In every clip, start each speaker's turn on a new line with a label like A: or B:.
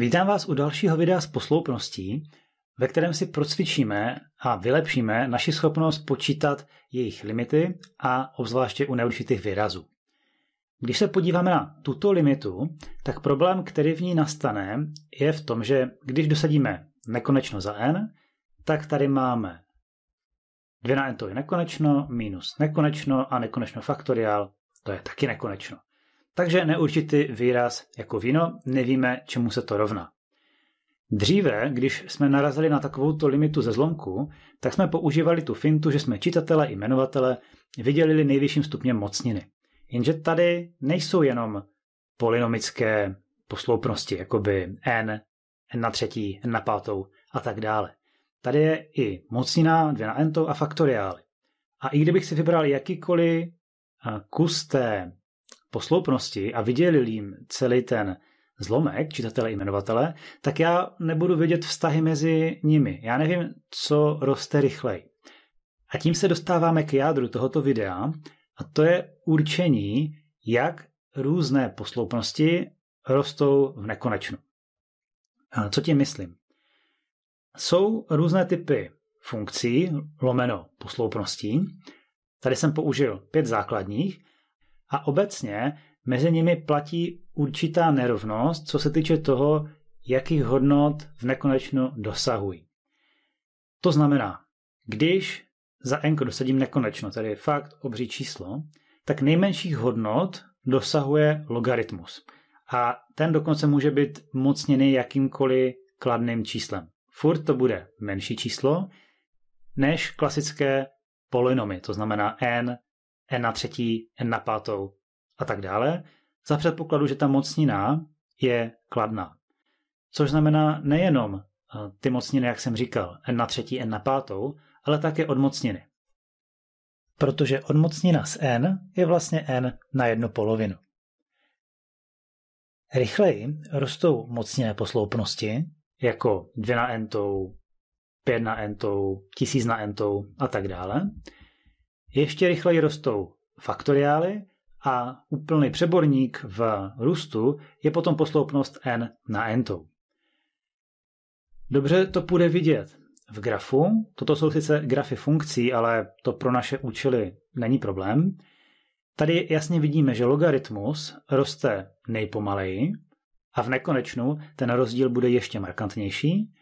A: Vítám vás u dalšího videa s posloupností, ve kterém si procvičíme a vylepšíme naši schopnost počítat jejich limity a obzvláště u neurčitých výrazů. Když se podíváme na tuto limitu, tak problém, který v ní nastane, je v tom, že když dosadíme nekonečno za n, tak tady máme 2 na n to je nekonečno, minus nekonečno a nekonečno faktoriál, to je taky nekonečno takže neurčitý výraz jako víno, nevíme, čemu se to rovná. Dříve, když jsme narazili na takovouto limitu ze zlomku, tak jsme používali tu fintu, že jsme čitatele i jmenovatele vydělili nejvyšším stupněm mocniny. Jenže tady nejsou jenom polynomické posloupnosti, jako by n, n na třetí, n na pátou a tak dále. Tady je i mocnina, dvě na n a faktoriály. A i kdybych si vybral jakýkoliv eh, kus té posloupnosti a vydělil jim celý ten zlomek čitatele i jmenovatele, tak já nebudu vědět vztahy mezi nimi. Já nevím, co roste rychleji. A tím se dostáváme k jádru tohoto videa a to je určení, jak různé posloupnosti rostou v nekonečnu. A co tím myslím? Jsou různé typy funkcí, lomeno posloupností. Tady jsem použil pět základních a obecně mezi nimi platí určitá nerovnost, co se týče toho, jakých hodnot v nekonečno dosahují. To znamená, když za n dosadím nekonečno, tedy fakt obří číslo, tak nejmenších hodnot dosahuje logaritmus. A ten dokonce může být mocněný jakýmkoliv kladným číslem. Furt to bude menší číslo než klasické polynomy, to znamená n n na třetí, n na pátou a tak dále, za předpokladu, že ta mocnina je kladná. Což znamená nejenom eh, ty mocniny, jak jsem říkal, n na třetí, n na pátou, ale také odmocniny. Protože odmocnina z n je vlastně n na jednu polovinu. Rychleji rostou mocněné posloupnosti, jako 2 na n tou, 5 na n tou, 1000 na n tou a tak dále, ještě rychleji rostou faktoriály a úplný přeborník v růstu je potom posloupnost n na n. Dobře to půjde vidět v grafu. Toto jsou sice grafy funkcí, ale to pro naše účely není problém. Tady jasně vidíme, že logaritmus roste nejpomaleji a v nekonečnu ten rozdíl bude ještě markantnější.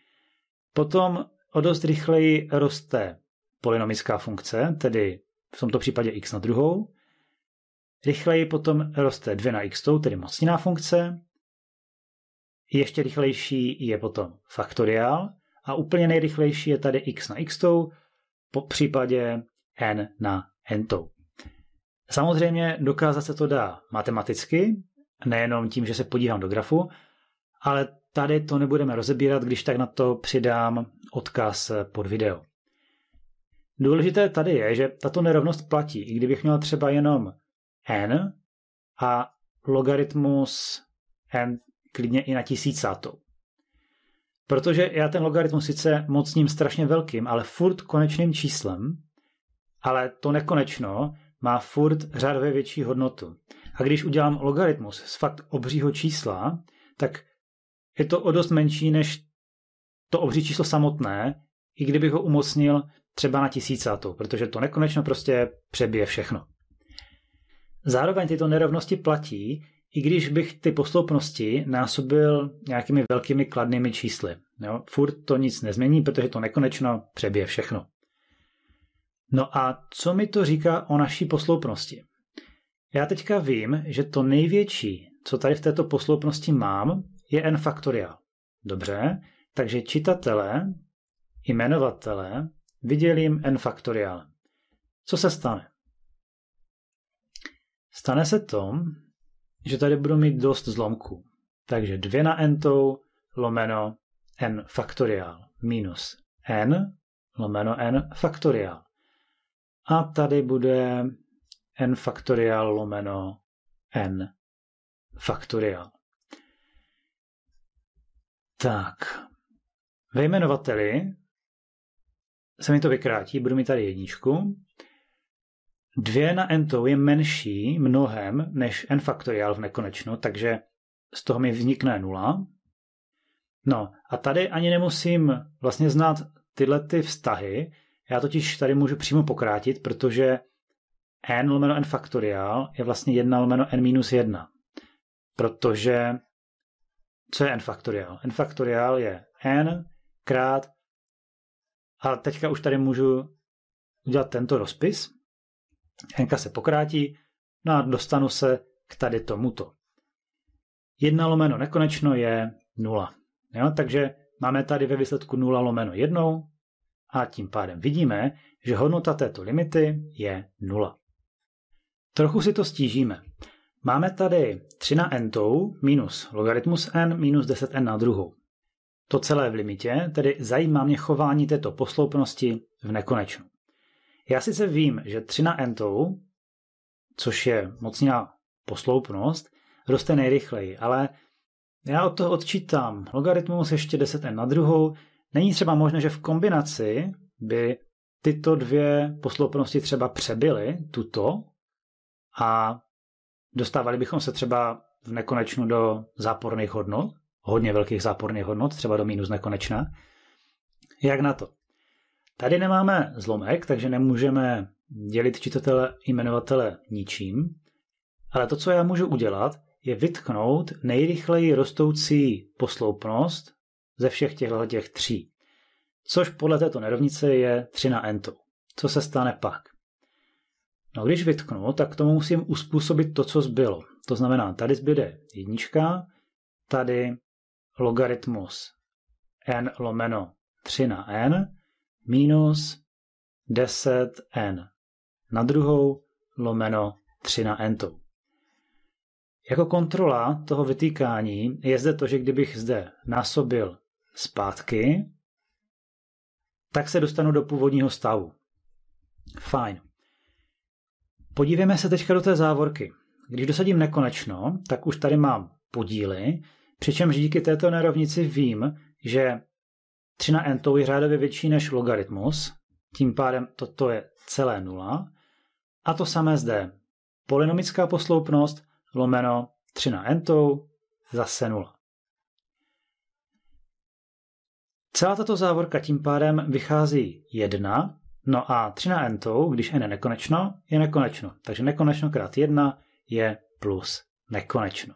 A: Potom o dost rychleji roste polynomická funkce, tedy v tomto případě x na druhou. Rychleji potom roste 2 na x, tedy mocniná funkce. Ještě rychlejší je potom faktoriál a úplně nejrychlejší je tady x na x, po případě n na n. -tou. Samozřejmě dokázat se to dá matematicky, nejenom tím, že se podívám do grafu, ale tady to nebudeme rozebírat, když tak na to přidám odkaz pod video. Důležité tady je, že tato nerovnost platí, i kdybych měl třeba jenom n a logaritmus n klidně i na tisícátou. Protože já ten logaritmus sice mocním strašně velkým, ale furt konečným číslem, ale to nekonečno má furt řádově větší hodnotu. A když udělám logaritmus z fakt obřího čísla, tak je to o dost menší než to obří číslo samotné, i kdybych ho umocnil třeba na tisícátou, protože to nekonečno prostě přebije všechno. Zároveň tyto nerovnosti platí, i když bych ty posloupnosti násobil nějakými velkými kladnými čísly. Jo? Furt to nic nezmění, protože to nekonečno přebije všechno. No a co mi to říká o naší posloupnosti? Já teďka vím, že to největší, co tady v této posloupnosti mám, je n faktoriál. Dobře, takže čitatele, jmenovatele vydělím n faktoriálem. Co se stane? Stane se to, že tady budu mít dost zlomků. Takže 2 na n tou lomeno n faktoriál minus n lomeno n faktoriál. A tady bude n faktoriál lomeno n faktoriál. Tak, ve jmenovateli se mi to vykrátí, budu mít tady jedničku. 2 na n je menší mnohem než n faktoriál v nekonečnu, takže z toho mi vznikne nula. No a tady ani nemusím vlastně znát tyhle ty vztahy, já totiž tady můžu přímo pokrátit, protože n lomeno n faktoriál je vlastně 1 lomeno n minus 1. Protože co je n faktoriál? n faktoriál je n krát a teďka už tady můžu udělat tento rozpis. Henka se pokrátí, no a dostanu se k tady tomuto. 1 lomeno nekonečno je 0. Jo? Takže máme tady ve výsledku 0 lomeno 1 a tím pádem vidíme, že hodnota této limity je 0. Trochu si to stížíme. Máme tady 3 na n tou minus logaritmus n minus 10n na druhou. To celé v limitě, tedy zajímá mě chování této posloupnosti v nekonečnu. Já sice vím, že 3 na n což je mocná posloupnost, roste nejrychleji, ale já od toho odčítám logaritmus ještě 10n na druhou. Není třeba možné, že v kombinaci by tyto dvě posloupnosti třeba přebyly tuto a dostávali bychom se třeba v nekonečnu do záporných hodnot? hodně velkých záporných hodnot, třeba do minus nekonečna. Jak na to? Tady nemáme zlomek, takže nemůžeme dělit čitatele i jmenovatele ničím, ale to, co já můžu udělat, je vytknout nejrychleji rostoucí posloupnost ze všech těchto těch tří, což podle této nerovnice je 3 na n. Co se stane pak? No když vytknu, tak tomu musím uspůsobit to, co zbylo. To znamená, tady zbyde jednička, tady logaritmus n lomeno 3 na n minus 10n na druhou lomeno 3 na n. -tou. Jako kontrola toho vytýkání je zde to, že kdybych zde násobil zpátky, tak se dostanu do původního stavu. Fajn. Podívejme se teďka do té závorky. Když dosadím nekonečno, tak už tady mám podíly, Přičemž díky této nerovnici vím, že 3 na n je řádově větší než logaritmus, tím pádem toto je celé nula. A to samé zde. Polynomická posloupnost lomeno 3 na n zase nula. Celá tato závorka tím pádem vychází 1, no a 3 na n, když n je nekonečno, je nekonečno. Takže nekonečno krát 1 je plus nekonečno.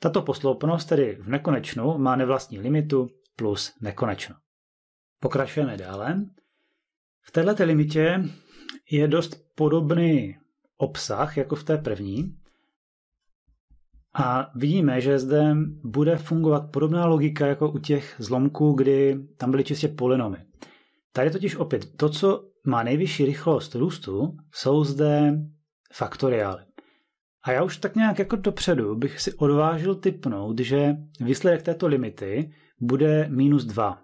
A: Tato posloupnost tedy v nekonečnu má nevlastní limitu plus nekonečno. Pokračujeme dále. V této limitě je dost podobný obsah jako v té první. A vidíme, že zde bude fungovat podobná logika jako u těch zlomků, kdy tam byly čistě polynomy. Tady totiž opět to, co má nejvyšší rychlost růstu, jsou zde faktoriály. A já už tak nějak jako dopředu bych si odvážil typnout, že výsledek této limity bude minus 2.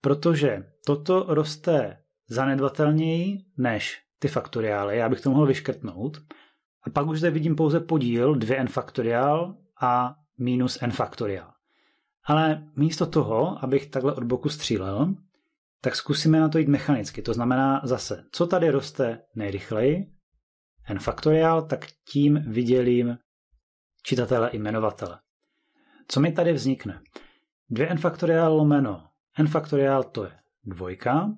A: Protože toto roste zanedbatelněji než ty faktoriály. Já bych to mohl vyškrtnout. A pak už zde vidím pouze podíl 2n faktoriál a minus n faktoriál. Ale místo toho, abych takhle od boku střílel, tak zkusíme na to jít mechanicky. To znamená zase, co tady roste nejrychleji n faktoriál, tak tím vydělím čitatele i jmenovatele. Co mi tady vznikne? 2n faktoriál lomeno n faktoriál to je dvojka,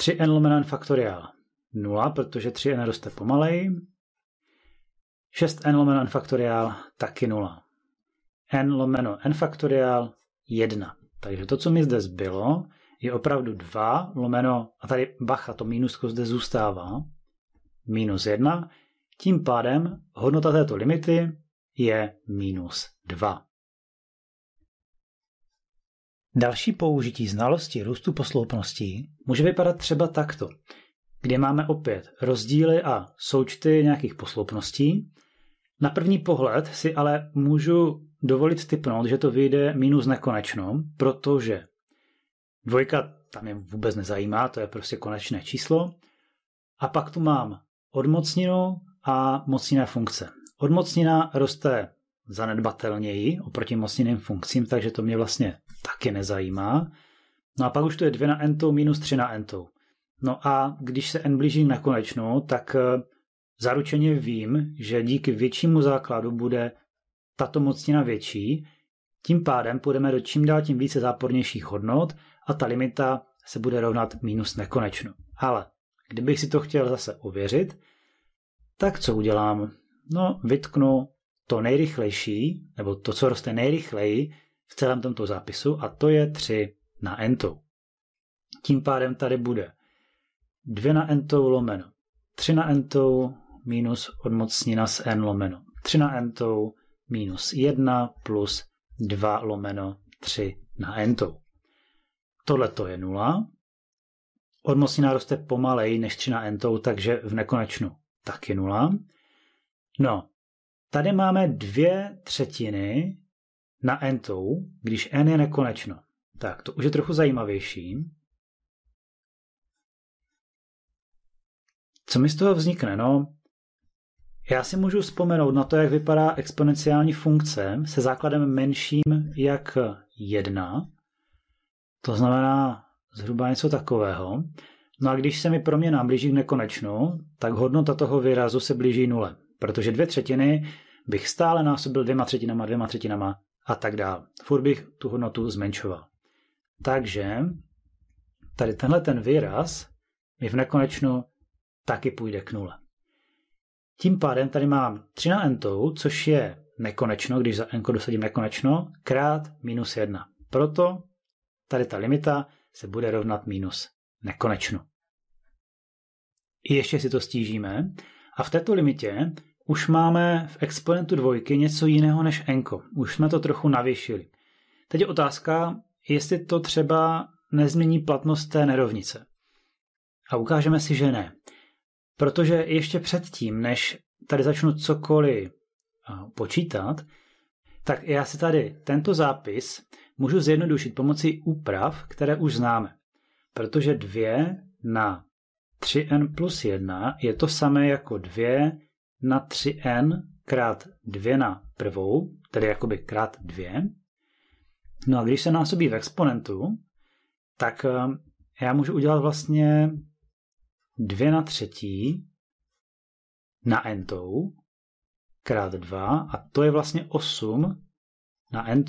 A: 3n lomeno n faktoriál 0, protože 3n roste pomalej, 6n lomeno n faktoriál taky 0. n lomeno n faktoriál 1. Takže to, co mi zde zbylo, je opravdu 2 lomeno, a tady bacha, to mínusko zde zůstává, minus 1, tím pádem hodnota této limity je minus 2. Další použití znalosti růstu posloupností může vypadat třeba takto, kde máme opět rozdíly a součty nějakých posloupností. Na první pohled si ale můžu dovolit typnout, že to vyjde minus nekonečno, protože dvojka tam je vůbec nezajímá, to je prostě konečné číslo. A pak tu mám odmocninu a mocniné funkce. Odmocnina roste zanedbatelněji oproti mocninným funkcím, takže to mě vlastně taky nezajímá. No a pak už to je 2 na n minus 3 na n. No a když se n blíží na konečnou, tak eh, zaručeně vím, že díky většímu základu bude tato mocnina větší, tím pádem půjdeme do čím dál tím více zápornějších hodnot a ta limita se bude rovnat minus nekonečno. Ale Kdybych si to chtěl zase ověřit, tak co udělám? No, vytknu to nejrychlejší, nebo to, co roste nejrychleji v celém tomto zápisu, a to je 3 na entou. Tím pádem tady bude 2 na entou lomeno 3 na entou minus odmocnina z n lomeno 3 na entou minus 1 plus 2 lomeno 3 na entou. Tohle to je 0 odmocnina roste pomalej než 3 na entou, takže v nekonečnu taky nula. No, tady máme dvě třetiny na entou, když n je nekonečno. Tak, to už je trochu zajímavější. Co mi z toho vznikne? No, já si můžu vzpomenout na to, jak vypadá exponenciální funkce se základem menším jak 1. To znamená Zhruba něco takového. No a když se mi proměna blíží k nekonečnu, tak hodnota toho výrazu se blíží nule, protože dvě třetiny bych stále násobil dvěma třetinama, dvěma třetinama a tak dál. Furt bych tu hodnotu zmenšoval. Takže tady tenhle ten výraz mi v nekonečnu taky půjde k nule. Tím pádem tady mám 3 na n, což je nekonečno, když za n dosadím nekonečno, krát minus 1. Proto tady ta limita se bude rovnat minus. Nekonečno. I ještě si to stížíme a v této limitě už máme v exponentu dvojky něco jiného než enko. Už jsme to trochu navěšili. Teď je otázka, jestli to třeba nezmění platnost té nerovnice. A ukážeme si, že ne. Protože ještě předtím, než tady začnu cokoliv počítat, tak já si tady tento zápis můžu zjednodušit pomocí úprav, které už známe. Protože 2 na 3n plus 1 je to samé jako 2 na 3n krát 2 na prvou, tedy jakoby krát 2. No a když se násobí v exponentu, tak ehm, já můžu udělat vlastně 2 na třetí na n krát 2 a to je vlastně 8 na n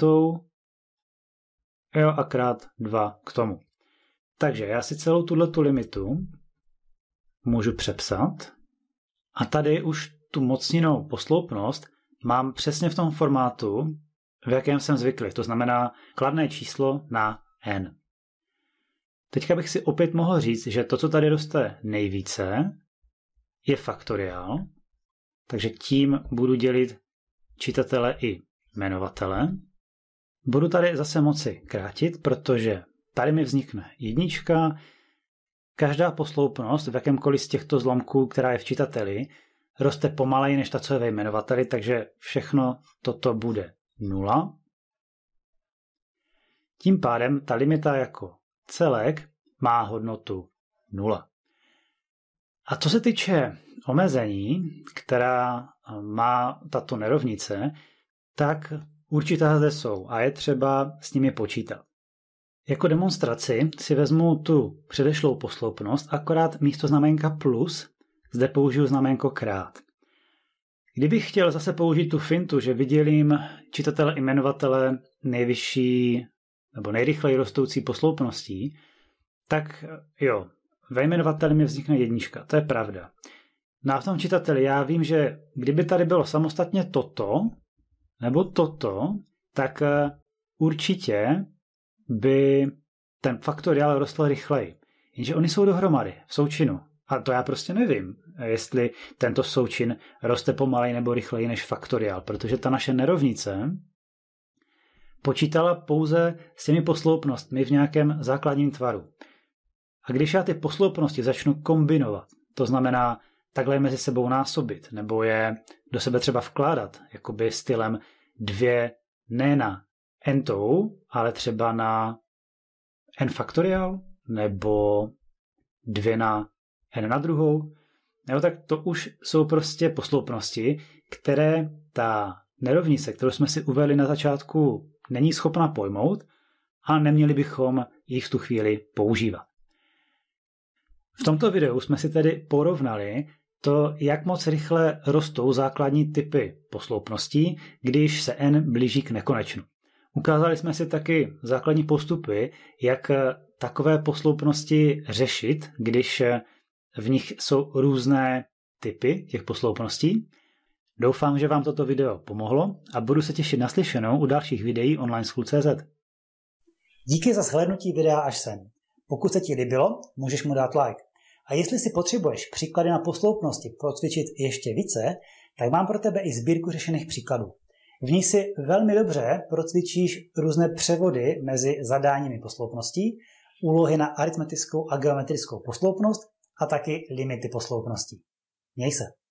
A: Jo, a krát 2 k tomu. Takže já si celou tuto limitu můžu přepsat a tady už tu mocninou posloupnost mám přesně v tom formátu, v jakém jsem zvyklý. To znamená kladné číslo na n. Teďka bych si opět mohl říct, že to, co tady roste nejvíce, je faktoriál, takže tím budu dělit čitatele i jmenovatele. Budu tady zase moci krátit, protože tady mi vznikne jednička, každá posloupnost v jakémkoliv z těchto zlomků, která je v čitateli, roste pomaleji než ta, co je ve jmenovateli, takže všechno toto bude nula. Tím pádem ta limita jako celek má hodnotu nula. A co se týče omezení, která má tato nerovnice, tak určitá zde jsou a je třeba s nimi počítat. Jako demonstraci si vezmu tu předešlou posloupnost, akorát místo znamenka plus zde použiju znamenko krát. Kdybych chtěl zase použít tu fintu, že vydělím čitatele i jmenovatele nejvyšší nebo nejrychleji rostoucí posloupností, tak jo, ve jmenovateli mi vznikne jednička, to je pravda. No a v tom čitateli já vím, že kdyby tady bylo samostatně toto, nebo toto, tak eh, určitě by ten faktoriál rostl rychleji. Jenže oni jsou dohromady, v součinu. A to já prostě nevím, jestli tento součin roste pomalej nebo rychleji než faktoriál, protože ta naše nerovnice počítala pouze s těmi posloupnostmi v nějakém základním tvaru. A když já ty posloupnosti začnu kombinovat, to znamená takhle mezi sebou násobit, nebo je do sebe třeba vkládat, jakoby stylem dvě ne na n ale třeba na n faktoriál, nebo dvě na n na druhou. Nebo tak to už jsou prostě posloupnosti, které ta nerovnice, kterou jsme si uvedli na začátku, není schopna pojmout a neměli bychom ji v tu chvíli používat. V tomto videu jsme si tedy porovnali to, jak moc rychle rostou základní typy posloupností, když se n blíží k nekonečnu. Ukázali jsme si taky základní postupy, jak takové posloupnosti řešit, když v nich jsou různé typy těch posloupností. Doufám, že vám toto video pomohlo a budu se těšit na slyšenou u dalších videí online school.cz. Díky za shlednutí videa až sem. Pokud se ti líbilo, můžeš mu dát like. A jestli si potřebuješ příklady na posloupnosti procvičit ještě více, tak mám pro tebe i sbírku řešených příkladů. V ní si velmi dobře procvičíš různé převody mezi zadáními posloupností, úlohy na aritmetickou a geometrickou posloupnost a taky limity posloupností. Měj se!